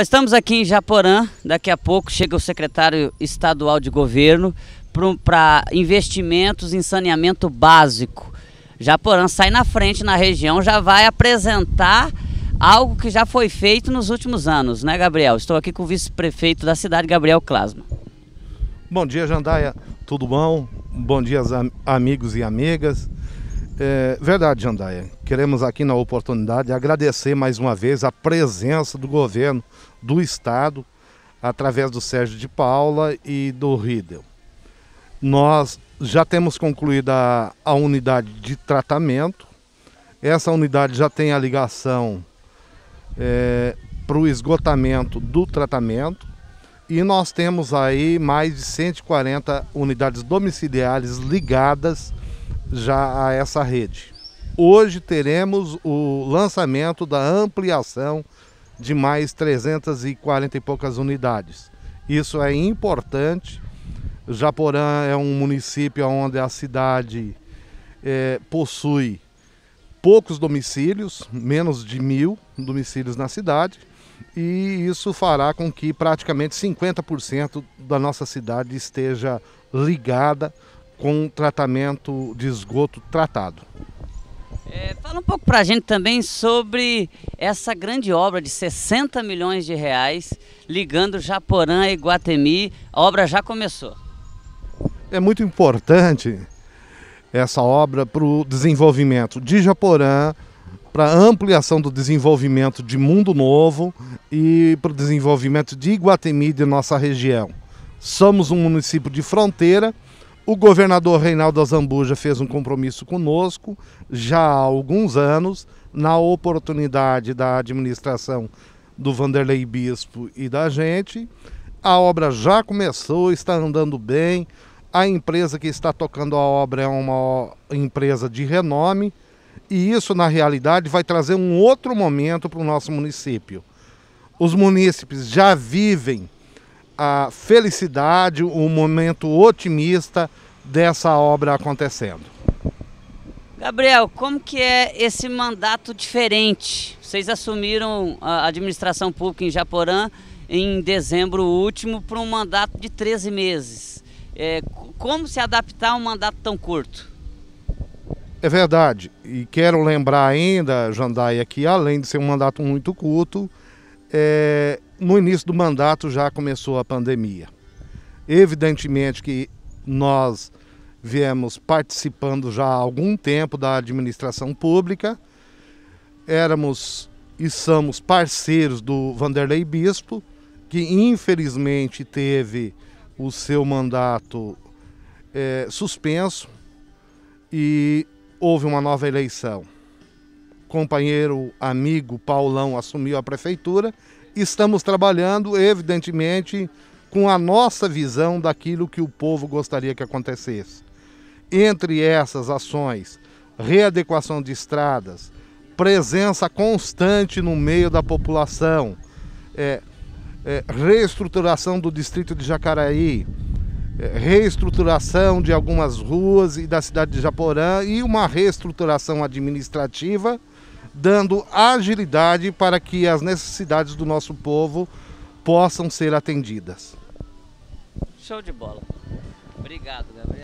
estamos aqui em Japorã, daqui a pouco chega o secretário estadual de governo para investimentos em saneamento básico. Japorã sai na frente na região, já vai apresentar algo que já foi feito nos últimos anos, né, Gabriel? Estou aqui com o vice-prefeito da cidade, Gabriel Clasma. Bom dia, Jandaia. Tudo bom? Bom dia, amigos e amigas. É verdade, Jandaia. Queremos aqui na oportunidade agradecer mais uma vez a presença do governo do estado através do Sérgio de Paula e do Riedel. Nós já temos concluído a, a unidade de tratamento. Essa unidade já tem a ligação é, para o esgotamento do tratamento. E nós temos aí mais de 140 unidades domiciliares ligadas já a essa rede. Hoje teremos o lançamento da ampliação de mais 340 e poucas unidades. Isso é importante. Japorã é um município onde a cidade é, possui poucos domicílios, menos de mil domicílios na cidade, e isso fará com que praticamente 50% da nossa cidade esteja ligada com tratamento de esgoto tratado. É, fala um pouco para a gente também sobre essa grande obra de 60 milhões de reais ligando Japorã e Guatemi. A obra já começou. É muito importante essa obra para o desenvolvimento de Japorã, para a ampliação do desenvolvimento de Mundo Novo e para o desenvolvimento de Iguatemi de nossa região. Somos um município de fronteira o governador Reinaldo Azambuja fez um compromisso conosco já há alguns anos, na oportunidade da administração do Vanderlei Bispo e da gente. A obra já começou, está andando bem. A empresa que está tocando a obra é uma empresa de renome e isso, na realidade, vai trazer um outro momento para o nosso município. Os munícipes já vivem a felicidade, o um momento otimista dessa obra acontecendo. Gabriel, como que é esse mandato diferente? Vocês assumiram a administração pública em Japorã em dezembro último para um mandato de 13 meses. É, como se adaptar a um mandato tão curto? É verdade. E quero lembrar ainda, Jandaia, que além de ser um mandato muito curto, é, no início do mandato já começou a pandemia. Evidentemente que nós viemos participando já há algum tempo da administração pública, éramos e somos parceiros do Vanderlei Bispo, que infelizmente teve o seu mandato é, suspenso e houve uma nova eleição. companheiro, amigo Paulão assumiu a prefeitura estamos trabalhando, evidentemente, com a nossa visão daquilo que o povo gostaria que acontecesse. Entre essas ações, readequação de estradas, presença constante no meio da população, é, é, reestruturação do distrito de Jacaraí, é, reestruturação de algumas ruas e da cidade de Japorã e uma reestruturação administrativa dando agilidade para que as necessidades do nosso povo possam ser atendidas. Show de bola. Obrigado, Gabriel.